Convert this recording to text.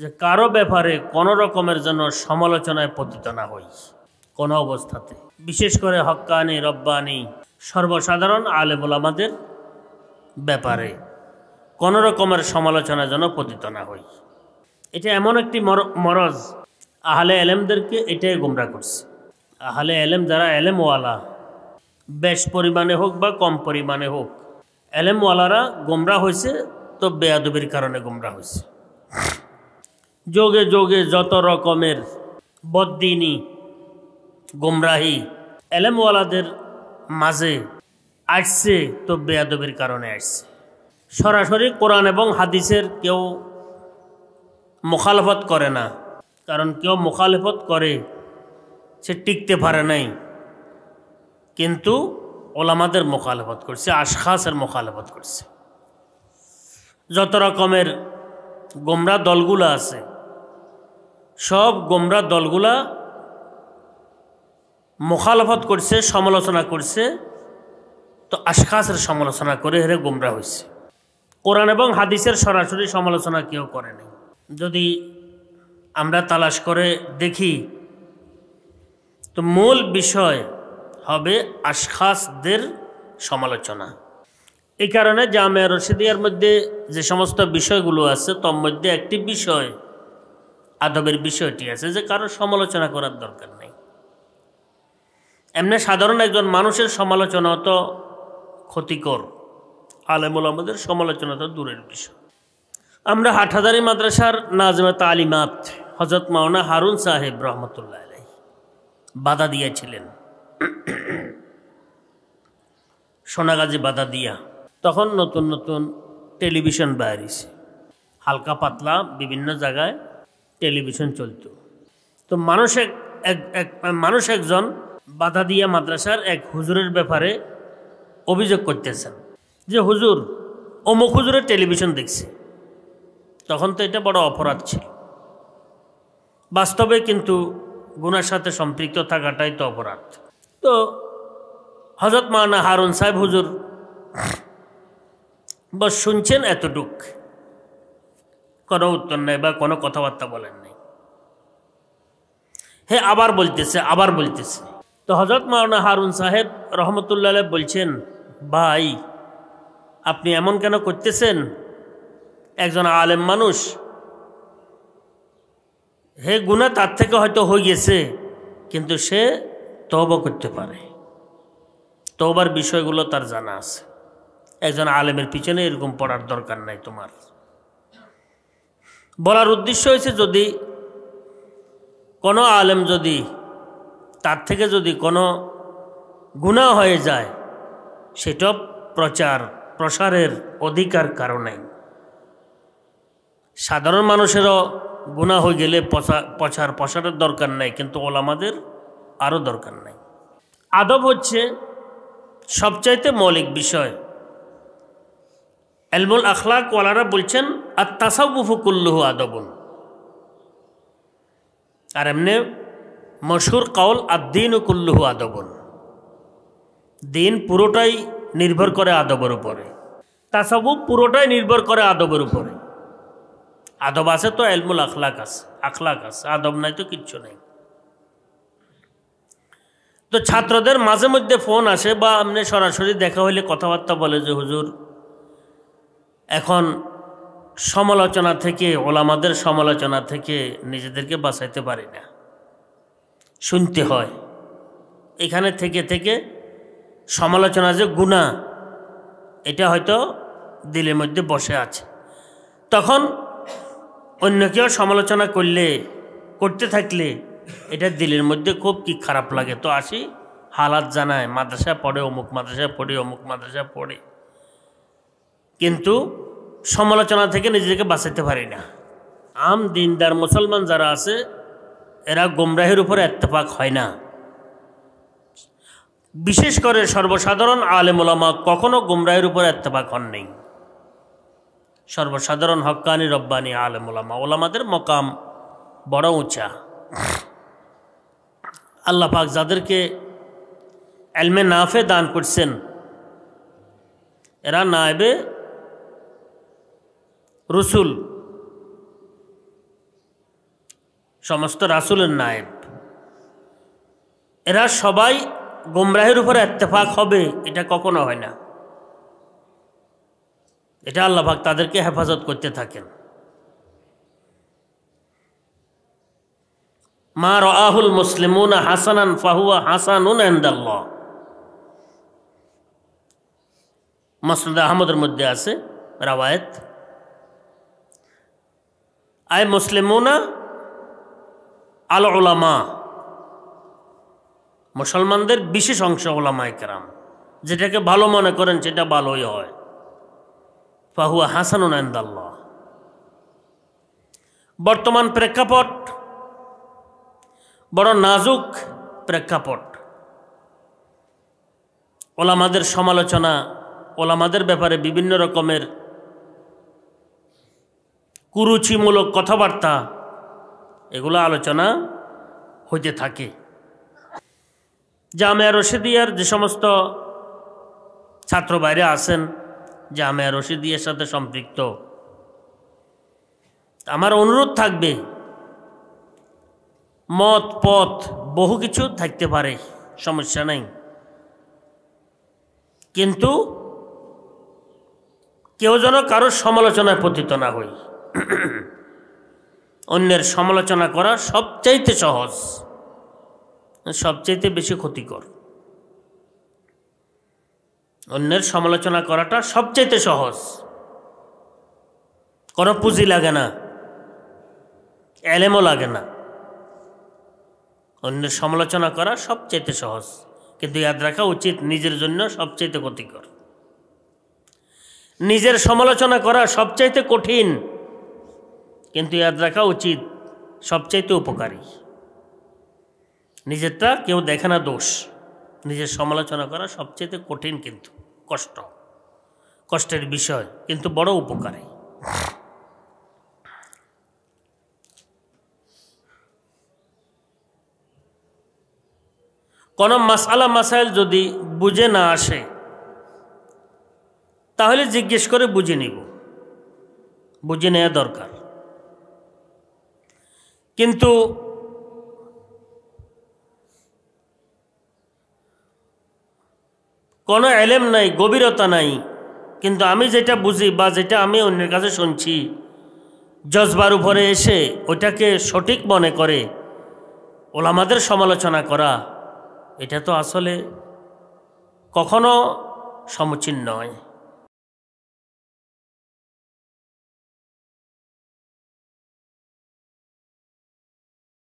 যে কারো ব্যাপারে কোনো রকমের যেন সমালোচনায় পতিত না হই কোনো অবস্থাতে বিশেষ করে হক্কানি রব্বানি সর্বসাধারণ আলেমুল আমাদের ব্যাপারে কোনো রকমের সমালোচনা যেন পতিত না হই এটা এমন একটি মরজ আহলে এলেমদেরকে এটাই গুমরা করছে আহলে এলেম যারা এলেমওয়ালা বেশ পরিমাণে হোক বা কম পরিমাণে হোক এলেমওয়ালারা গোমরা হয়েছে তো বেয়াদবির কারণে গোমরা হয়েছে যোগে যোগে যত রকমের বদ্দিনী গুমরাহি এলেমওয়ালাদের মাঝে আসছে তো বেয়াদবির কারণে আসছে সরাসরি কোরআন এবং হাদিসের কেউ মুখালফত করে না কারণ কেউ মুখালফত করে সে টিকতে পারে নাই কিন্তু ওলামাদের মোখালফত করছে আশখাসের মোখালফত করছে যত রকমের গোমরা দলগুলো আছে সব গোমরা দলগুলা মোখালফত করছে সমালোচনা করছে তো আশখাসের সমালোচনা করে হেরে গোমরা হয়েছে কোরআন এবং হাদিসের সরাসরি সমালোচনা কেউ করেনি যদি আমরা তালাশ করে দেখি তো মূল বিষয় হবে আশখাসদের সমালোচনা এই কারণে জামে রশিদিয়ার মধ্যে যে সমস্ত বিষয়গুলো আছে তার মধ্যে একটি বিষয় আদবের বিষয়টি আছে যে কারো সমালোচনা করার দরকার নেই এমনি সাধারণ একজন মানুষের সমালোচনা তো ক্ষতিকর আলেমুল আমাদের সমালোচনা তো দূরের বিষয় আমরা হাটহাজারি মাদ্রাসার নাজমে তালিমাত হজরত মাওনা হারুন সাহেব রহমতুল্লাহ আলাই বাধা দিয়েছিলেন সোনাগাজী বাধা দিয়া তখন নতুন নতুন টেলিভিশন বাইরেছে হালকা পাতলা বিভিন্ন জায়গায় টেলিভিশন চলত তো মানুষ এক এক মানুষ একজন বাধা দিয়া মাদ্রাসার এক হুজুরের ব্যাপারে অভিযোগ করতেছেন যে হুজুর অমুক হুজুরের টেলিভিশন দেখছে তখন তো এটা বড় অপরাধ ছিল বাস্তবে কিন্তু গুনার সাথে সম্পৃক্ত থাকাটাই তো অপরাধ তো হজরত মানা হারুন সাহেব হুজুর বা শুনছেন এতটুকু কোনো উত্তর নাই বা কোনো কথাবার্তা বলেন নাই হে আবার বলতেছে আবার বলতেছে তো হজরত মাওলানা হারুন সাহেব রহমতুল্লাহ বলছেন ভাই আপনি এমন কেন করতেছেন একজন আলেম মানুষ হে গুণা তার থেকে হয়তো হয়ে গেছে কিন্তু সে তব করতে পারে তবার বিষয়গুলো তার জানা আছে একজন আলেমের পিছনে এরকম পড়ার দরকার নাই তোমার বলার উদ্দেশ্য হয়েছে যদি কোনো আলেম যদি তার থেকে যদি কোনো গুণা হয়ে যায় সেটা প্রচার প্রসারের অধিকার কারণে সাধারণ মানুষেরও গুণা হয়ে গেলে প্রচার প্রসারের দরকার নাই কিন্তু ওলামাদের আরও দরকার নাই আদব হচ্ছে সবচাইতে মৌলিক বিষয় এলমুল আখলাক ওয়ালারা বলছেন আর তাসাউফু কুল্লুহ আদবন আর এমনি মশুর কাউল আর দিন কুল্লুহু আদবন দিন পুরোটাই নির্ভর করে আদবের উপরে তাসাউফ পুরোটাই নির্ভর করে আদবের উপরে আদব আছে তো এলমুল আখলাক আছে আখলাক আছে আদব নাই তো কিচ্ছু নেই তো ছাত্রদের মাঝে মধ্যে ফোন আসে বা আপনি সরাসরি দেখা হলে কথাবার্তা বলে যে হুজুর এখন সমালোচনা থেকে ওলামাদের সমালোচনা থেকে নিজেদেরকে বাঁচাইতে পারি না শুনতে হয় এখানে থেকে থেকে সমালোচনা যে গুণা এটা হয়তো দিলের মধ্যে বসে আছে তখন অন্য কেউ সমালোচনা করলে করতে থাকলে এটা দিলের মধ্যে খুব কি খারাপ লাগে তো আসি হালাত জানায় মাদ্রাসা পড়ে অমুক মাদ্রাসা পড়ে অমুক মাদ্রাসা পড়ে কিন্তু সমালোচনা থেকে নিজেকে বাঁচাতে পারি না আম দিনদার মুসলমান যারা আছে এরা গোমরাহের উপরে এত্তেফাক হয় না বিশেষ করে সর্বসাধারণ আলেমুলামা কখনো গুমরাহের উপর এত্তফাক হন নেই সর্বসাধারণ হক্কানি রব্বানি আলেমুলামা ওলামাদের মকাম বড় উঁচা আল্লাহ পাক যাদেরকে এলমে নাফে দান করছেন এরা এবে রসুল সমস্ত রাসুলের নায়েব এরা সবাই গোমরাহের উপরে এত্তেফাক হবে এটা কখনো হয় না এটা আল্লাহাক তাদেরকে হেফাজত করতে থাকেন মা রাহুল মুসলিম হাসানান ফাহুয়া হাসানুন আহমদাল্লাহ মসনদ আহমদের মধ্যে আছে রাওয়ায়ত আয় মুসলিমোনা আল ওলামা মুসলমানদের বিশেষ অংশ ওলামায় কেরাম যেটাকে ভালো মনে করেন সেটা ভালোই হয় ফাহুয়া হাসানুন আন্দাল্লাহ বর্তমান প্রেক্ষাপট বড় নাজুক প্রেক্ষাপট ওলামাদের সমালোচনা ওলামাদের ব্যাপারে বিভিন্ন রকমের কুরুচিমূলক কথাবার্তা এগুলো আলোচনা হইতে থাকে জামিয়া রশিদিয়ার যে সমস্ত ছাত্র বাইরে আসেন জামিয়া রশিদিয়ার সাথে সম্পৃক্ত আমার অনুরোধ থাকবে মত পথ বহু কিছু থাকতে পারে সমস্যা নাই কিন্তু কেউ যেন কারোর সমালোচনায় পতিত না হই অন্যের সমালোচনা করা সবচাইতে সহজ সবচাইতে বেশি ক্ষতিকর অন্যের সমালোচনা করাটা সবচাইতে সহজ কোনো পুঁজি লাগে না অ্যালেমও লাগে না অন্যের সমালোচনা করা সবচাইতে সহজ কিন্তু ইয়াদ রাখা উচিত নিজের জন্য সবচাইতে ক্ষতিকর নিজের সমালোচনা করা সবচাইতে কঠিন কিন্তু ইয়াদ রাখা উচিত সবচাইতে উপকারী নিজেরটা কেউ দেখে না দোষ নিজের সমালোচনা করা সবচেয়ে কঠিন কিন্তু কষ্ট কষ্টের বিষয় কিন্তু বড় উপকারী কোনো মাসালা মাসাইল যদি বুঝে না আসে তাহলে জিজ্ঞেস করে বুঝে নিব বুঝে নেওয়া দরকার কিন্তু কোনো এলেম নাই গভীরতা নাই কিন্তু আমি যেটা বুঝি বা যেটা আমি অন্যের কাছে শুনছি জজবার উপরে এসে ওটাকে সঠিক মনে করে ওলামাদের সমালোচনা করা এটা তো আসলে কখনো সমচিন নয়